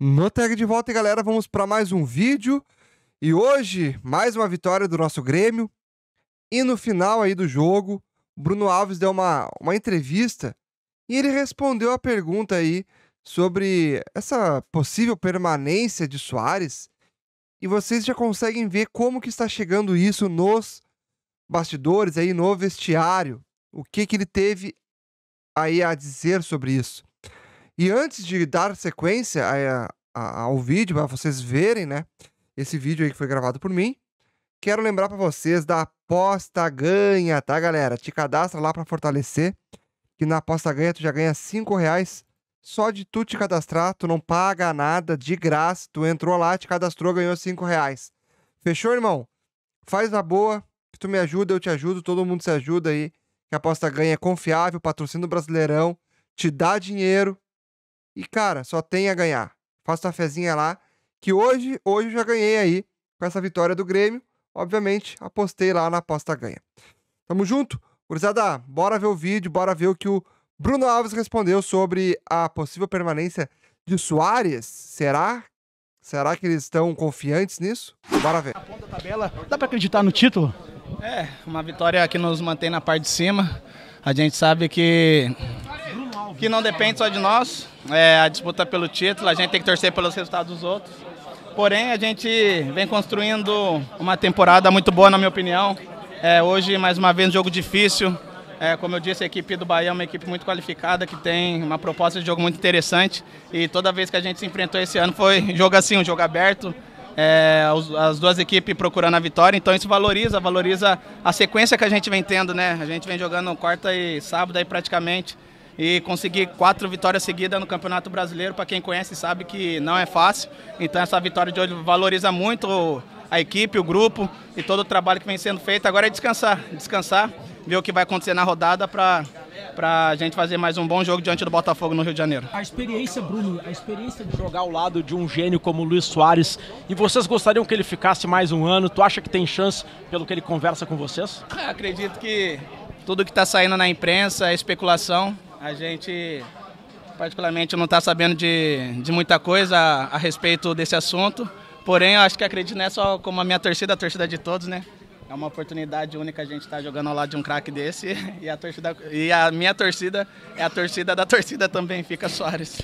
No Tag de Volta, galera, vamos para mais um vídeo. E hoje, mais uma vitória do nosso Grêmio. E no final aí do jogo, Bruno Alves deu uma, uma entrevista e ele respondeu a pergunta aí sobre essa possível permanência de Soares. E vocês já conseguem ver como que está chegando isso nos bastidores aí no vestiário. O que que ele teve aí a dizer sobre isso? E antes de dar sequência a, eh, a, ao vídeo, para vocês verem, né? Esse vídeo aí que foi gravado por mim, quero lembrar para vocês da aposta ganha, tá, galera? Te cadastra lá para fortalecer, que na aposta ganha tu já ganha 5 reais só de tu te cadastrar, tu não paga nada, de graça, tu entrou lá, te cadastrou, ganhou 5 reais. Fechou, irmão? Faz a boa, que tu me ajuda, eu te ajudo, todo mundo se ajuda aí, que a aposta ganha é confiável, patrocina o Brasileirão, te dá dinheiro, e, cara, só tem a ganhar. Faça a fezinha lá, que hoje, hoje eu já ganhei aí com essa vitória do Grêmio. Obviamente, apostei lá na aposta ganha. Tamo junto? Gurizada, bora ver o vídeo, bora ver o que o Bruno Alves respondeu sobre a possível permanência de Soares. Será Será que eles estão confiantes nisso? Bora ver. Tabela, dá para acreditar no título? É, uma vitória que nos mantém na parte de cima. A gente sabe que que não depende só de nós, é a disputa pelo título, a gente tem que torcer pelos resultados dos outros. Porém, a gente vem construindo uma temporada muito boa, na minha opinião. É, hoje, mais uma vez, um jogo difícil. É, como eu disse, a equipe do Bahia é uma equipe muito qualificada, que tem uma proposta de jogo muito interessante. E toda vez que a gente se enfrentou esse ano foi jogo assim, um jogo aberto. É, as duas equipes procurando a vitória, então isso valoriza, valoriza a sequência que a gente vem tendo, né? A gente vem jogando quarta e sábado aí praticamente e conseguir quatro vitórias seguidas no Campeonato Brasileiro. Para quem conhece, sabe que não é fácil. Então, essa vitória de hoje valoriza muito a equipe, o grupo e todo o trabalho que vem sendo feito. Agora é descansar descansar, ver o que vai acontecer na rodada para para a gente fazer mais um bom jogo diante do Botafogo no Rio de Janeiro. A experiência, Bruno, a experiência de jogar ao lado de um gênio como o Luiz Soares, e vocês gostariam que ele ficasse mais um ano? Tu acha que tem chance pelo que ele conversa com vocês? Eu é, acredito que tudo que está saindo na imprensa é especulação. A gente, particularmente, não está sabendo de, de muita coisa a, a respeito desse assunto. Porém, eu acho que acredito não é só como a minha torcida, a torcida de todos, né? É uma oportunidade única a gente estar tá jogando ao lado de um craque desse e a torcida e a minha torcida é a torcida da torcida também fica Soares.